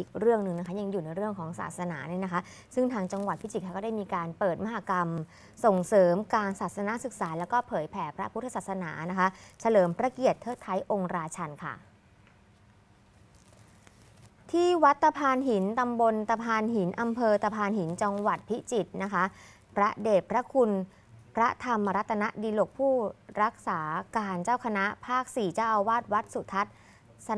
อีกเรื่องหนึ่งนะคะยังอยู่ในเรื่องของศาสนาเนี่ยนะคะ ซึ่งทางจังหวัดพิจิตรค่ะก็ได้มีการเปิดมหกรรมส่งเสริมการศาสนาศึกษา แล้วก็เผยแผ่พระพุทธศาสนานะคะ เฉลิมพระเกียรติเทิดไทยองค์ราชันค่ะที่วัดตะพานหินตำบลตะพานหินอำเภอตะพานหินจังหวัดพิจิตรนะคะ พระเดชพระคุณพระธรรมรัตนดีลกผู้รักษาการเจ้าคณะ ภาค4เจ้าอาวาสวัดสุทัศน์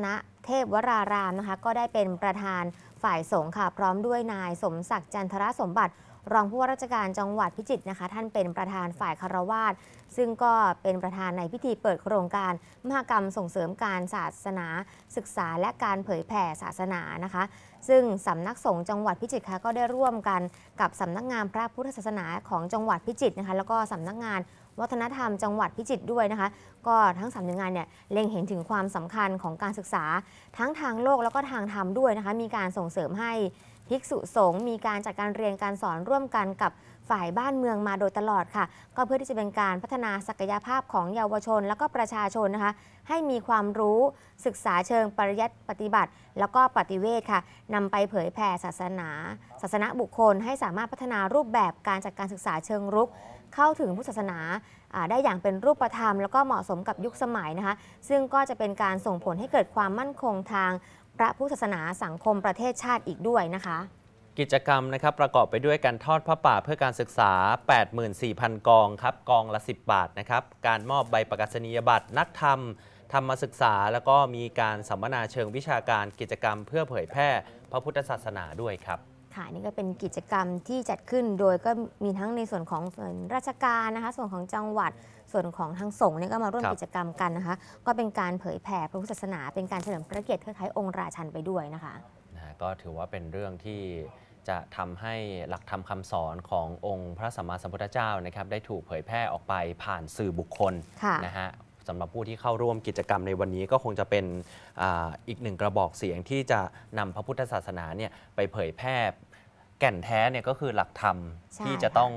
นะเทพวรารามนะคะก็ได้เป็นประธานฝ่ายสงฆ์ค่ะพร้อมด้วยนายสมศักดิ์จันทรสมบัติ รองผู้ว่าราชการจังหวัดพิจิตรนะคะ ท่านเป็นประธานฝ่ายคารวาสซึ่งก็เป็นประธานในพิธีเปิดโครงการมหกรรมส่งเสริมการศาสนาศึกษาและการเผยแผ่ศาสนานะคะ ซึ่งสำนักสงฆ์จังหวัดพิจิตรค่ะก็ได้ร่วมกันกับสำนักงานพระพุทธศาสนาของจังหวัดพิจิตรนะคะแล้วก็สำนักงานวัฒนธรรมจังหวัดพิจิตรด้วยนะคะ ก็ทั้งสำหน่วยงานเนี่ยเล็งเห็นถึงความสำคัญของการศึกษาทั้งทางโลกแล้วก็ทางธรรมด้วยนะคะ มีการส่งเสริมให้ ภิกษุสงฆ์มีการจัดการเรียนการสอนร่วมกันกับฝ่ายบ้านเมืองมาโดยตลอดค่ะ ก็เพื่อที่จะเป็นการพัฒนาศักยภาพของเยาวชน และก็ประชาชนนะคะ ให้มีความรู้ศึกษาเชิงปริยัติปฏิบัติ แล้วก็ปฏิเวทค่ะนำไปเผยแผ่ศาสนา ศาสนาบุคคลให้สามารถพัฒนารูปแบบการจัดการศึกษาเชิงรุก เข้าถึงพุทธศาสนาได้อย่างเป็นรูปธรรม แล้วก็เหมาะสมกับยุคสมัยนะคะ ซึ่งก็จะเป็นการส่งผลให้เกิดความมั่นคงทาง พระพุทธศาสนาสังคมประเทศชาติอีกด้วยนะคะกิจกรรมนะครับประกอบไปด้วยการทอดผ้าป่าเพื่อการศึกษา 84,000 กอง ครับ กองละ 10 บาทนะครับการมอบใบประกาศนียบัตรนักธรรม ธรรมศึกษา แล้วก็มีการสัมมนาเชิงวิชาการกิจกรรม เพื่อเผยแพร่พระพุทธศาสนาด้วยครับค่ะนี่ก็เป็นกิจกรรมที่จัดขึ้นโดยก็มีทั้งในส่วนของส่วนราชการนะคะส่วนของจังหวัดส่วนของทางสงฆ์เนี่ยก็มาร่วมกิจกรรมกันนะคะ ก็เป็นการเผยแพร่พระพุทธศาสนา เป็นการเฉลิมพระเกียรติคลไายองค์ราชันไปด้วยนะคะก็ถือว่าเป็นเรื่องที่จะทำให้หลักธรรมคาสอนขององค์พระสัมมาสัมพุทธเจ้านะครับได้ถูกเผยแพร่ออกไปผ่านสื่อบุคคลนะฮะสำหรับผู้ที่เข้าร่วมกิจกรรมในวันนี้ก็คงจะเป็นออีกหนึ่งกระบอกเสียงที่จะนำพระพุทธศาสนาเนี่ยไปเผยแพร่ แก่นแท้เนี่ยก็คือหลักธรรมที่จะต้อง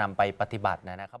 นำไปปฏิบัตินะครับ